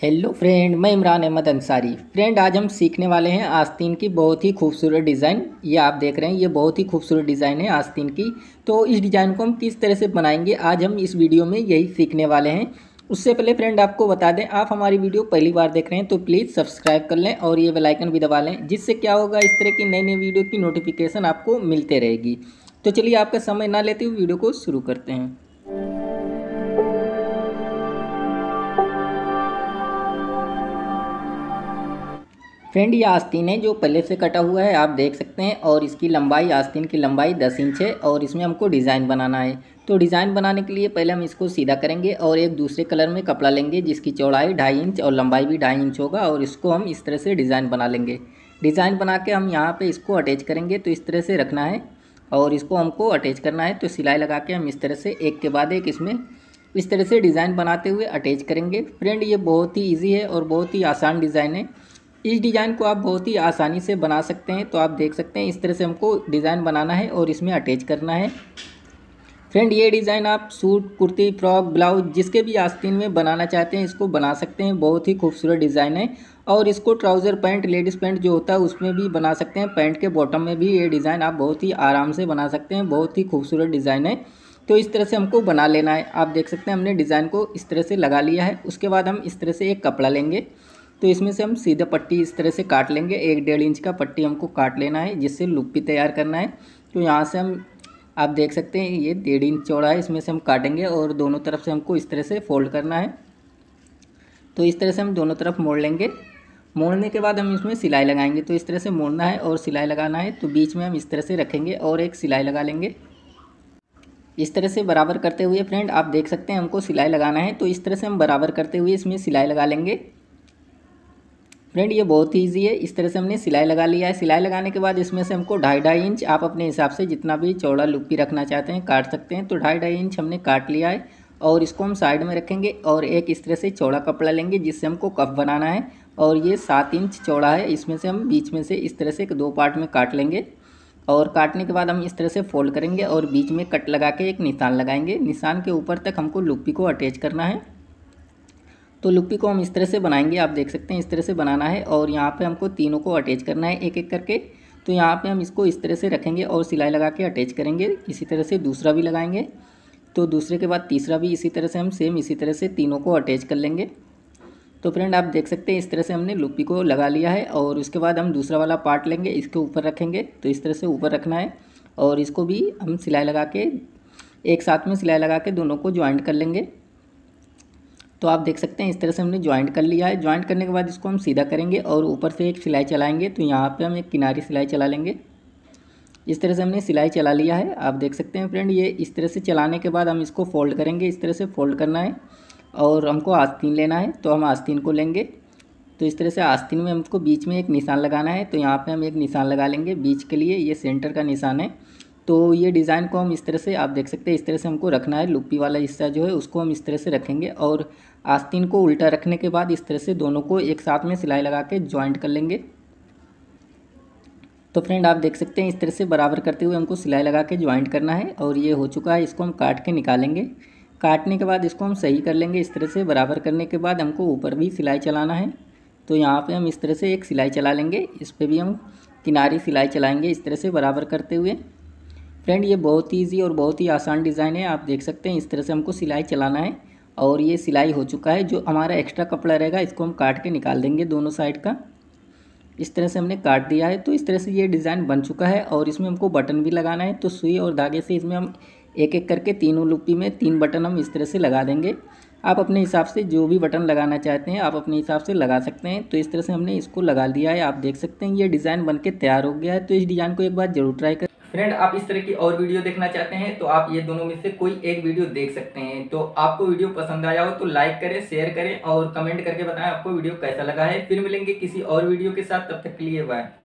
hello friend मैं Imran Ahmad Ansari friend आज हम सीखने वाले हैं आस्तीन की बहुत ही खूबसूरत डिज़ाइन ये आप देख रहे हैं ये बहुत ही खूबसूरत डिज़ाइन है आस्तीन की तो इस डिज़ाइन को हम किस तरह से बनाएंगे आज हम इस वीडियो में यही सीखने वाले हैं उससे पहले फ्रेंड आपको बता दें आप हमारी वीडियो पहली बार देख रहे हैं तो प्लीज़ सब्सक्राइब कर लें और ये बेलाइकन भी दबा लें जिससे क्या होगा इस तरह की नई नई वीडियो की नोटिफिकेशन आपको मिलते रहेगी तो चलिए आपका समय ना लेते हुए वीडियो को शुरू करते हैं फ्रेंड ये आस्तीन है जो पहले से कटा हुआ है आप देख सकते हैं और इसकी लंबाई आस्तीन की लंबाई दस इंच है और इसमें हमको डिज़ाइन बनाना है तो डिज़ाइन बनाने के लिए पहले हम इसको सीधा करेंगे और एक दूसरे कलर में कपड़ा लेंगे जिसकी चौड़ाई ढाई इंच और लंबाई भी ढाई इंच होगा और इसको हम इस तरह से डिज़ाइन बना लेंगे डिज़ाइन बना के हम यहाँ पर इसको अटैच करेंगे तो इस तरह से रखना है और इसको हमको अटैच करना है तो सिलाई लगा के हम इस तरह से एक के बाद एक इसमें इस तरह से डिज़ाइन बनाते हुए अटैच करेंगे फ्रेंड ये बहुत ही ईजी है और बहुत ही आसान डिज़ाइन है इस डिज़ाइन को आप बहुत ही आसानी से बना सकते हैं तो आप देख सकते हैं इस तरह से हमको डिज़ाइन बनाना है और इसमें अटैच करना है फ्रेंड ये डिज़ाइन आप सूट कुर्ती फ्रॉक ब्लाउज जिसके भी आस्तीन में बनाना चाहते हैं इसको बना सकते हैं बहुत ही खूबसूरत डिज़ाइन है और इसको ट्राउज़र पैंट लेडीज़ पैंट जो होता है उसमें भी बना सकते हैं पैंट के बॉटम में भी ये डिज़ाइन आप बहुत ही आराम से बना सकते हैं बहुत ही खूबसूरत डिज़ाइन है तो इस तरह से हमको बना लेना है आप देख सकते हैं हमने डिज़ाइन को इस तरह से लगा लिया है उसके बाद हम इस तरह से एक कपड़ा लेंगे तो इसमें से हम सीधा पट्टी इस तरह से काट लेंगे एक डेढ़ इंच का पट्टी हमको काट लेना है जिससे भी तैयार करना है तो यहाँ से हम आप देख सकते हैं ये डेढ़ इंच चौड़ा है इसमें से हम काटेंगे और दोनों तरफ से हमको इस तरह से फोल्ड करना है तो इस तरह से हम दोनों तरफ मोड़ लेंगे मोड़ने के बाद हम इसमें सिलाई लगाएंगे तो इस तरह से मोड़ना है और सिलाई लगाना है तो बीच में हम इस तरह से रखेंगे और एक सिलाई लगा लेंगे इस तरह से बराबर करते हुए फ्रेंड आप देख सकते हैं हमको सिलाई लगाना है तो इस तरह से हम बराबर करते हुए इसमें सिलाई लगा लेंगे फ्रेंड ये बहुत ही ईजी है इस तरह से हमने सिलाई लगा लिया है सिलाई लगाने के बाद इसमें से हमको ढाई ढाई इंच आप अपने हिसाब से जितना भी चौड़ा लुप्पी रखना चाहते हैं काट सकते हैं तो ढाई ढाई इंच हमने काट लिया है और इसको हम साइड में रखेंगे और एक इस तरह से चौड़ा कपड़ा लेंगे जिससे हमको कफ बनाना है और ये सात इंच चौड़ा है इसमें से हम बीच में से इस तरह से दो पार्ट में काट लेंगे और काटने के बाद हम इस तरह से फोल्ड करेंगे और बीच में कट लगा के एक निशान लगाएंगे निशान के ऊपर तक हमको लुप्पी को अटैच करना है तो लुप्पी को हम इस तरह से बनाएंगे आप देख सकते हैं इस तरह से बनाना है और यहाँ पे हमको तीनों को अटैच करना है एक एक करके तो यहाँ पे हम इसको इस तरह से रखेंगे और सिलाई लगा के अटैच करेंगे इसी तरह से दूसरा भी लगाएंगे तो दूसरे के बाद तीसरा भी इसी तरह से हम सेम इसी तरह से तीनों को अटैच कर लेंगे तो फ्रेंड आप देख सकते हैं इस तरह से हमने लुप्पी को लगा लिया है और उसके बाद हम दूसरा वाला पार्ट लेंगे इसके ऊपर रखेंगे तो इस तरह से ऊपर रखना है और इसको भी हम सिलाई लगा के एक साथ में सिलाई लगा के दोनों को ज्वाइंट कर लेंगे तो आप देख सकते हैं इस तरह से हमने ज्वाइंट कर लिया है ज्वाइंट करने के बाद इसको हम सीधा करेंगे और ऊपर से एक सिलाई चलाएंगे तो यहाँ पे हम एक किनारी सिलाई चला लेंगे इस तरह से हमने सिलाई चला लिया है आप देख सकते हैं फ्रेंड ये इस तरह से चलाने के बाद हम इसको फोल्ड करेंगे इस तरह से फोल्ड करना है और हमको आस्तीन लेना है तो हम आस्तीन को लेंगे तो इस तरह से आस्तीन में हमको बीच में एक निशान लगाना है तो यहाँ पे हम एक निशान लगा लेंगे बीच के लिए ये सेंटर का निशान है तो ये डिज़ाइन को हम इस तरह से आप देख सकते हैं इस तरह से हमको रखना है लुप्पी वाला हिस्सा जो है उसको हम इस तरह से रखेंगे और आस्तीन को उल्टा रखने के बाद इस तरह से दोनों को एक साथ में सिलाई लगा के ज्वाइंट कर लेंगे तो फ्रेंड आप देख सकते हैं इस तरह से बराबर करते हुए हमको सिलाई लगा के ज्वाइंट करना है और ये हो चुका है इसको हम काट के निकालेंगे काटने के बाद इसको हम सही कर लेंगे इस तरह से बराबर करने के बाद हमको ऊपर भी सिलाई चलाना है तो यहाँ पे हम इस तरह से एक सिलाई चला लेंगे इस पर भी हम किनारी सिलाई चलाएंगे इस तरह से बराबर करते हुए फ्रेंड ये बहुत ही ईजी और बहुत ही आसान डिज़ाइन है आप देख सकते हैं इस तरह से हमको सिलाई चलाना है और ये सिलाई हो चुका है जो हमारा एक्स्ट्रा कपड़ा रहेगा इसको हम काट के निकाल देंगे दोनों साइड का इस तरह से हमने काट दिया है तो इस तरह से ये डिज़ाइन बन चुका है और इसमें हमको बटन भी लगाना है तो सुई और धागे से इसमें हम एक एक करके तीनों लुपी में तीन बटन हम इस तरह से लगा देंगे आप अपने हिसाब से जो भी बटन लगाना चाहते हैं आप अपने हिसाब से लगा सकते हैं तो इस तरह से हमने इसको लगा दिया है आप देख सकते हैं ये डिज़ाइन बन के तैयार हो गया है तो इस डिज़ाइन को एक बार ज़रूर ट्राई कर फ्रेंड आप इस तरह की और वीडियो देखना चाहते हैं तो आप ये दोनों में से कोई एक वीडियो देख सकते हैं तो आपको वीडियो पसंद आया हो तो लाइक करें शेयर करें और कमेंट करके बताएं आपको वीडियो कैसा लगा है फिर मिलेंगे किसी और वीडियो के साथ तब तक के लिए बाय